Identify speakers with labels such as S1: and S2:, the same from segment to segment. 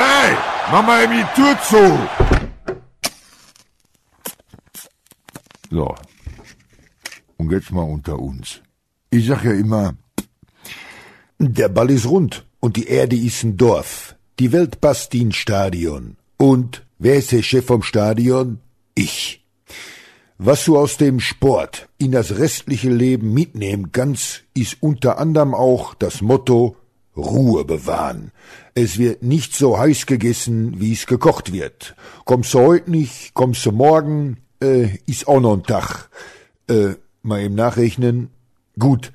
S1: Hey, mach mal eben die Tür zu. So. Und jetzt mal unter uns. Ich sag ja immer, der Ball ist rund und die Erde ist ein Dorf. Die Welt passt in Stadion. Und wer ist der Chef vom Stadion? Ich. Was du aus dem Sport in das restliche Leben mitnehmen kannst, ist unter anderem auch das Motto Ruhe bewahren. Es wird nicht so heiß gegessen, wie's gekocht wird. Kommst du heut nicht, kommst du morgen, äh, ist auch noch ein Tag. Äh, mal eben nachrechnen. Gut,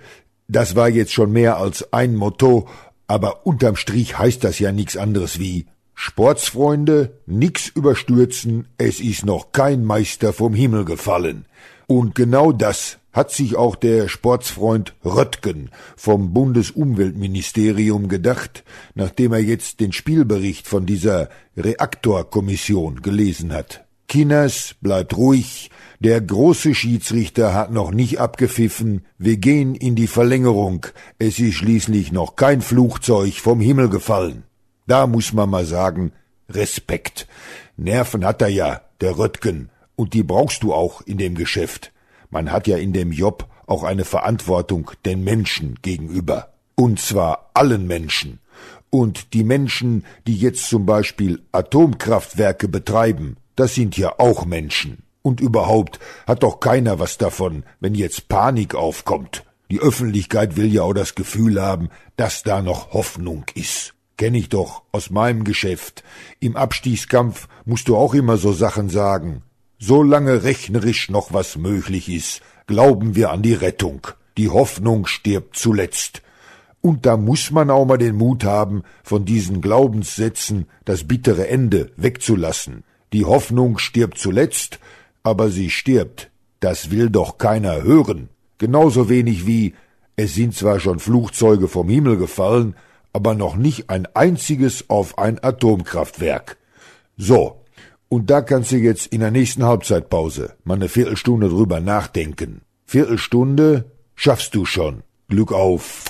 S1: das war jetzt schon mehr als ein Motto, aber unterm Strich heißt das ja nix anderes wie Sportsfreunde, nix überstürzen, es ist noch kein Meister vom Himmel gefallen. Und genau das hat sich auch der Sportsfreund Röttgen vom Bundesumweltministerium gedacht, nachdem er jetzt den Spielbericht von dieser Reaktorkommission gelesen hat. Kinas bleibt ruhig, der große Schiedsrichter hat noch nicht abgepfiffen, wir gehen in die Verlängerung, es ist schließlich noch kein Flugzeug vom Himmel gefallen. Da muss man mal sagen, Respekt. Nerven hat er ja, der Röttgen, und die brauchst du auch in dem Geschäft. Man hat ja in dem Job auch eine Verantwortung den Menschen gegenüber. Und zwar allen Menschen. Und die Menschen, die jetzt zum Beispiel Atomkraftwerke betreiben, das sind ja auch Menschen. Und überhaupt hat doch keiner was davon, wenn jetzt Panik aufkommt. Die Öffentlichkeit will ja auch das Gefühl haben, dass da noch Hoffnung ist. Kenn ich doch aus meinem Geschäft. Im Abstiegskampf musst du auch immer so Sachen sagen. Solange rechnerisch noch was möglich ist, glauben wir an die Rettung. Die Hoffnung stirbt zuletzt. Und da muss man auch mal den Mut haben, von diesen Glaubenssätzen das bittere Ende wegzulassen. Die Hoffnung stirbt zuletzt, aber sie stirbt. Das will doch keiner hören. Genauso wenig wie es sind zwar schon Flugzeuge vom Himmel gefallen, aber noch nicht ein einziges auf ein Atomkraftwerk. So, und da kannst du jetzt in der nächsten Halbzeitpause mal eine Viertelstunde drüber nachdenken. Viertelstunde schaffst du schon. Glück auf.